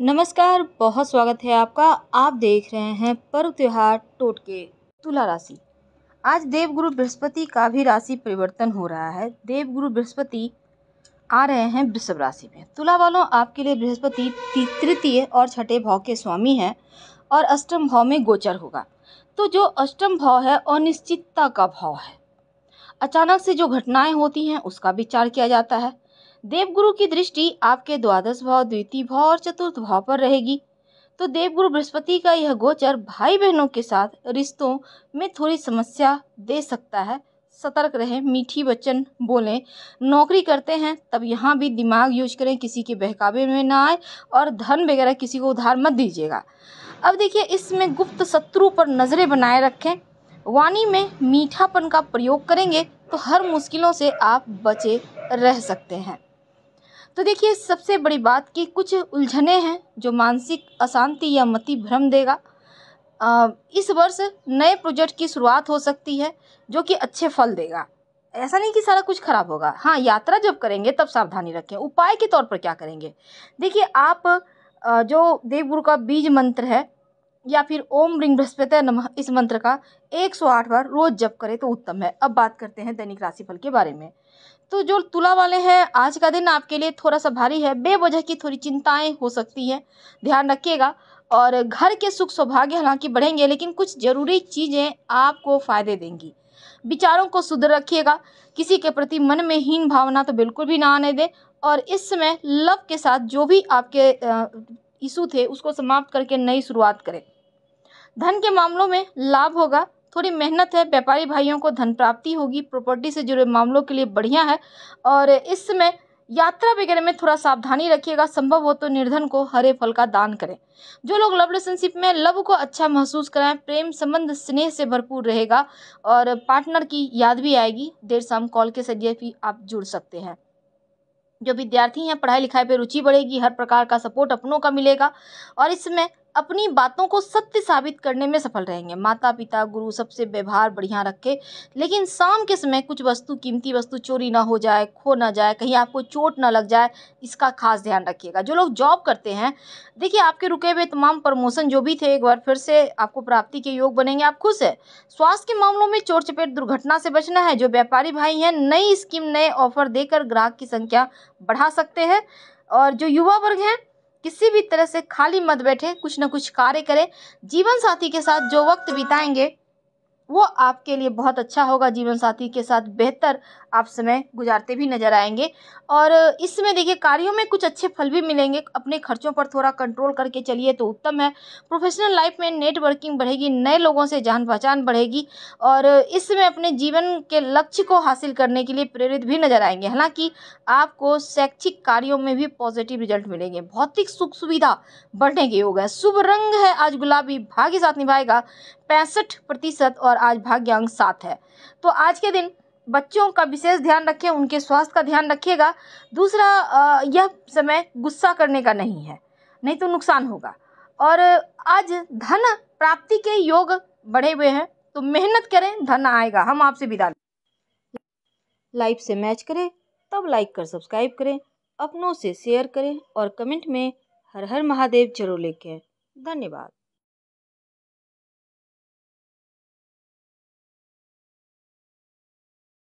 नमस्कार बहुत स्वागत है आपका आप देख रहे हैं पर्व त्योहार टोटके तुला राशि आज देवगुरु बृहस्पति का भी राशि परिवर्तन हो रहा है देवगुरु बृहस्पति आ रहे हैं वृषभ राशि में तुला वालों आपके लिए बृहस्पति तृतीय और छठे भाव के स्वामी हैं और अष्टम भाव में गोचर होगा तो जो अष्टम भाव है अनिश्चितता का भाव है अचानक से जो घटनाएं होती हैं उसका विचार किया जाता है देवगुरु की दृष्टि आपके द्वादश भाव द्वितीय भाव और चतुर्थ भाव पर रहेगी तो देवगुरु बृहस्पति का यह गोचर भाई बहनों के साथ रिश्तों में थोड़ी समस्या दे सकता है सतर्क रहें मीठी वचन बोलें नौकरी करते हैं तब यहाँ भी दिमाग यूज करें किसी के बहकावे में ना आए और धन वगैरह किसी को उधार मत दीजिएगा अब देखिए इसमें गुप्त शत्रु पर नज़रें बनाए रखें वाणी में मीठापन का प्रयोग करेंगे तो हर मुश्किलों से आप बचे रह सकते हैं तो देखिए सबसे बड़ी बात कि कुछ उलझने हैं जो मानसिक अशांति या मति भ्रम देगा आ, इस वर्ष नए प्रोजेक्ट की शुरुआत हो सकती है जो कि अच्छे फल देगा ऐसा नहीं कि सारा कुछ खराब होगा हाँ यात्रा जब करेंगे तब सावधानी रखें उपाय के तौर पर क्या करेंगे देखिए आप जो देवगुरु का बीज मंत्र है या फिर ओम रिंग बृहस्पति नमः इस मंत्र का 108 बार रोज जप करें तो उत्तम है अब बात करते हैं दैनिक राशिफल के बारे में तो जो तुला वाले हैं आज का दिन आपके लिए थोड़ा सा भारी है बेवजह की थोड़ी चिंताएं हो सकती हैं ध्यान रखिएगा और घर के सुख सौभाग्य हालांकि बढ़ेंगे लेकिन कुछ ज़रूरी चीज़ें आपको फ़ायदे देंगी विचारों को शुद्ध रखिएगा किसी के प्रति मन में हीन भावना तो बिल्कुल भी ना आने दें और इस समय लव के साथ जो भी आपके इशू थे उसको समाप्त करके नई शुरुआत करें धन के मामलों में लाभ होगा थोड़ी मेहनत है व्यापारी भाइयों को धन प्राप्ति होगी प्रॉपर्टी से जुड़े मामलों के लिए बढ़िया है और इस समय यात्रा वगैरह में थोड़ा सावधानी रखिएगा संभव हो तो निर्धन को हरे फल का दान करें जो लोग लव रिलेशनशिप में लव को अच्छा महसूस कराएं प्रेम संबंध स्नेह से भरपूर रहेगा और पार्टनर की याद भी आएगी देर शाम कॉल के जरिए भी आप जुड़ सकते हैं जो विद्यार्थी हैं पढ़ाई लिखाई पर रुचि बढ़ेगी हर प्रकार का सपोर्ट अपनों का मिलेगा और इसमें अपनी बातों को सत्य साबित करने में सफल रहेंगे माता पिता गुरु सबसे व्यवहार बढ़िया रखे लेकिन शाम के समय कुछ वस्तु कीमती वस्तु चोरी ना हो जाए खो ना जाए कहीं आपको चोट ना लग जाए इसका खास ध्यान रखिएगा जो लोग जॉब करते हैं देखिए आपके रुके हुए तमाम प्रमोशन जो भी थे एक बार फिर से आपको प्राप्ति के योग बनेंगे आप खुश है स्वास्थ्य के मामलों में चोट चपेट दुर्घटना से बचना है जो व्यापारी भाई हैं नई स्कीम नए ऑफर देकर ग्राहक की संख्या बढ़ा सकते हैं और जो युवा वर्ग हैं किसी भी तरह से खाली मत बैठे कुछ ना कुछ कार्य करें जीवन साथी के साथ जो वक्त बिताएंगे वो आपके लिए बहुत अच्छा होगा जीवन साथी के साथ बेहतर आप समय गुजारते भी नज़र आएंगे और इसमें देखिए कार्यों में कुछ अच्छे फल भी मिलेंगे अपने खर्चों पर थोड़ा कंट्रोल करके चलिए तो उत्तम है प्रोफेशनल लाइफ में नेटवर्किंग बढ़ेगी नए लोगों से जान पहचान बढ़ेगी और इसमें अपने जीवन के लक्ष्य को हासिल करने के लिए प्रेरित भी नज़र आएंगे हालांकि आपको शैक्षिक कार्यों में भी पॉजिटिव रिजल्ट मिलेंगे भौतिक सुख सुविधा बढ़ने के योग है शुभ रंग है आज गुलाबी भाग्य साथ निभाएगा पैंसठ प्रतिशत और आज भाग्यांक सात है तो आज के दिन बच्चों का विशेष ध्यान रखें उनके स्वास्थ्य का ध्यान रखिएगा दूसरा यह समय गुस्सा करने का नहीं है नहीं तो नुकसान होगा और आज धन प्राप्ति के योग बढ़े हुए हैं तो मेहनत करें धन आएगा हम आपसे विदा लाइफ से मैच करें तब लाइक कर सब्सक्राइब करें अपनों से शेयर करें और कमेंट में हर हर महादेव जरूर लिखें धन्यवाद